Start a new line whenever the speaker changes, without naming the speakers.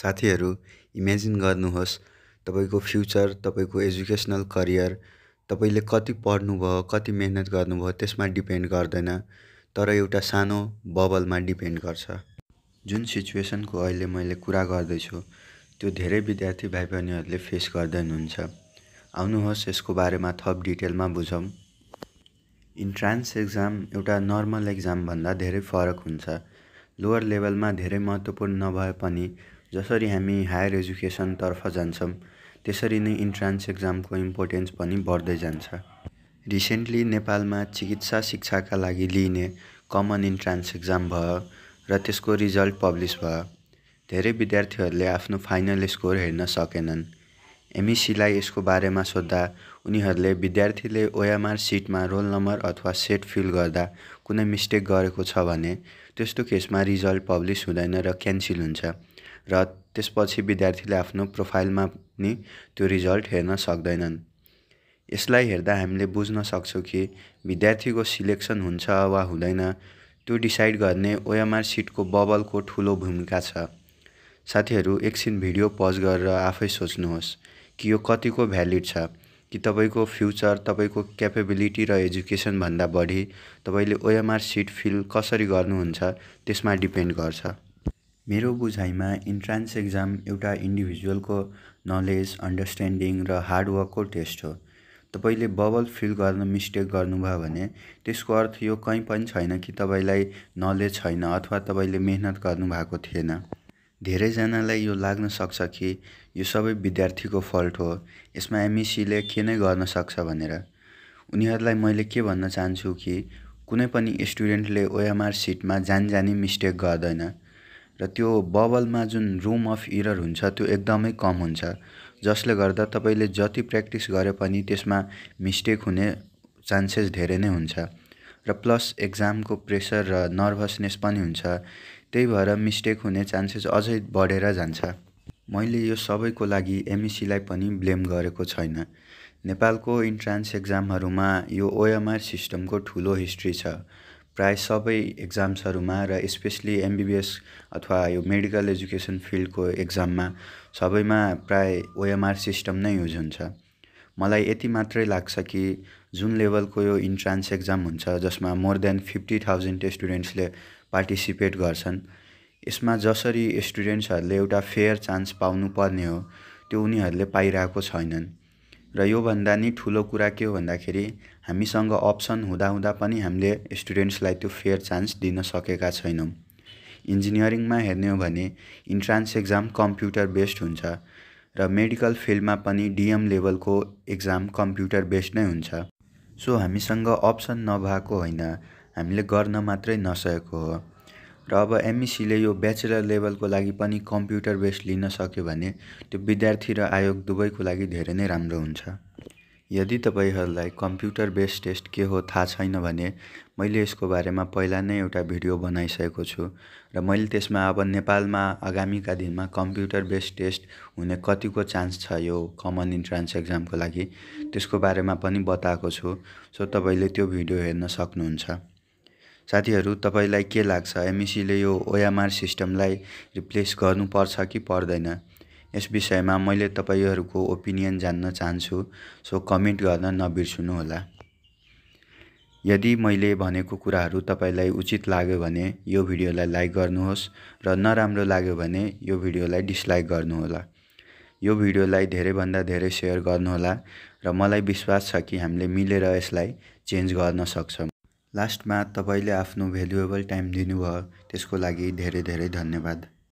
साथीहरू इमेजिन गर्नुहोस् तपाईँको फ्युचर तपाईँको एजुकेसनल करियर तपाईँले कति पढ्नुभयो कति मेहनत गर्नुभयो त्यसमा डिपेन्ड गर्दैन तर एउटा सानो बबलमा डिपेन्ड गर्छ जुन सिचुएसनको अहिले मैले कुरा गर्दैछु त्यो धेरै विद्यार्थी भाइ बहिनीहरूले फेस गर्दै हुनुहुन्छ आउनुहोस् यसको बारेमा थप डिटेलमा बुझौँ इन्ट्रान्स एक्जाम एउटा नर्मल एक्जामभन्दा धेरै फरक हुन्छ लोवर लेभलमा धेरै महत्त्वपूर्ण नभए पनि जसरी हामी हायर एजुकेसनतर्फ जान्छौँ त्यसरी नै इन्ट्रान्स एक्जामको इम्पोर्टेन्स पनि बढ्दै जान्छ रिसेन्टली नेपालमा चिकित्सा शिक्षाका लागि लिइने कमन इन्ट्रान्स एक्जाम भयो र त्यसको रिजल्ट पब्लिस भयो धेरै विद्यार्थीहरूले आफ्नो फाइनल स्कोर हेर्न सकेनन् एमइसीलाई यसको बारेमा सोद्धा उनीहरूले विद्यार्थीले ओएमआर सिटमा रोल नम्बर अथवा सेट फिल गर्दा कुनै मिस्टेक गरेको छ भने त्यस्तो केसमा रिजल्ट पब्लिस हुँदैन र क्यान्सिल हुन्छ र त्यसपछि विद्यार्थीले आफ्नो प्रोफाइलमा पनि त्यो रिजल्ट हेर्न सक्दैनन् यसलाई हेर्दा हामीले बुझ्न सक्छौँ कि विद्यार्थीको सिलेक्सन हुन्छ वा हुँदैन त्यो डिसाइड गर्ने ओएमआर सिटको बबलको ठुलो भूमिका छ साथीहरू एकछिन भिडियो पज गरेर आफै सोच्नुहोस् कि यो कतिको भ्यालिड छ कि तपाईँको फ्युचर तपाईँको क्यापेबिलिटी र एजुकेसनभन्दा बढी तपाईँले ओएमआर सिट फिल कसरी गर्नुहुन्छ त्यसमा डिपेन्ड गर्छ मेरो बुझाइमा इन्ट्रान्स एक्जाम एउटा इन्डिभिजुअलको नलेज अन्डरस्ट्यान्डिङ र हार्डवर्कको टेस्ट हो तपाईँले बबल फिल गर्न मिस्टेक गर्नुभयो भने त्यसको अर्थ यो कहीँ पनि छैन कि तपाईँलाई नलेज छैन अथवा तपाईँले मेहनत गर्नुभएको थिएन धेरैजनालाई यो लाग्न सक्छ कि यो सबै विद्यार्थीको फल्ट हो यसमा एमइसीले e के नै गर्न सक्छ भनेर उनीहरूलाई मैले के भन्न चाहन्छु कि कुनै पनि स्टुडेन्टले ओएमआर सिटमा जानी मिस्टेक गर्दैन र त्यो बबलमा जुन रुम अफ इरर हुन्छ त्यो एकदमै कम हुन्छ जसले गर्दा तपाईँले जति प्र्याक्टिस गरे पनि त्यसमा मिस्टेक हुने चान्सेस धेरै नै हुन्छ र प्लस एक्जामको प्रेसर र नर्भसनेस पनि हुन्छ त्यही भएर मिस्टेक हुने चान्सेस अझै बढेर जान्छ मैले यो सबैको लागि एमइसीलाई e पनि ब्लेम गरेको छैन नेपालको इन्ट्रान्स एक्जामहरूमा यो ओएमआर सिस्टमको ठुलो हिस्ट्री छ प्राय सबै एक्जाम्सहरूमा र स्पेसली एमबिबिएस अथवा यो मेडिकल एजुकेसन फिल्डको एक्जाममा सबैमा प्राय ओएमआर सिस्टम नै युज हुन्छ मलाई यति मात्रै लाग्छ कि जुन लेभलको यो इन्ट्रान्स एक्जाम हुन्छ जसमा मोर देन फिफ्टी थाउजन्ड स्टुडेन्ट्सले पार्टिसिपेट गर्छन् यसमा जसरी स्टुडेन्ट्सहरूले एउटा फेयर चान्स पाउनुपर्ने हो त्यो उनीहरूले पाइरहेको छैनन् र योभन्दा नि ठुलो कुरा के हो भन्दाखेरि हामीसँग अप्सन हुँदाहुँदा पनि हामीले स्टुडेन्ट्सलाई त्यो फेयर चान्स दिन सकेका छैनौँ इन्जिनियरिङमा हेर्ने हो भने इन्ट्रान्स एक्जाम कम्प्युटर बेस्ड हुन्छ र मेडिकल फिल्डमा पनि डिएम लेभलको एक्जाम कम्प्युटर बेस्ड नै हुन्छ सो हामीसँग अप्सन नभएको होइन हामीले गर्न मात्रै नसकेको हो र अब एमइसीले e यो ब्याचलर लेभलको लागि पनि कम्प्युटर बेस्ड लिन सक्यो भने त्यो विद्यार्थी र आयोग दुवैको लागि धेरै नै राम्रो हुन्छ यदि तपाईँहरूलाई कम्प्युटर बेस्ड टेस्ट के हो थाहा छैन भने मैले यसको बारेमा पहिला नै एउटा भिडियो बनाइसकेको छु र मैले त्यसमा अब नेपालमा आगामीका दिनमा कम्प्युटर बेस्ड टेस्ट हुने कतिको चान्स छ यो कमन इन्ट्रान्स एक्जामको लागि त्यसको बारेमा पनि बताएको छु सो तपाईँले त्यो भिडियो हेर्न सक्नुहुन्छ साथीहरू तपाईँलाई के लाग्छ एमइसीले e यो ओएमआर सिस्टमलाई रिप्लेस गर्नुपर्छ कि पर्दैन यस विषयमा मैले तपाईँहरूको ओपिनियन जान्न चाहन्छु सो कमेन्ट गर्न नबिर्सनुहोला यदि मैले भनेको कुराहरू तपाईँलाई उचित लाग्यो भने यो भिडियोलाई लाइक गर्नुहोस् र नराम्रो लाग्यो भने यो भिडियोलाई डिसलाइक गर्नुहोला यो भिडियोलाई धेरैभन्दा धेरै सेयर गर्नुहोला र मलाई विश्वास छ कि हामीले मिलेर यसलाई चेन्ज गर्न सक्छौँ लास्टमा तपाईँले आफ्नो भेल्युएबल टाइम दिनुभयो त्यसको लागि धेरै धेरै धन्यवाद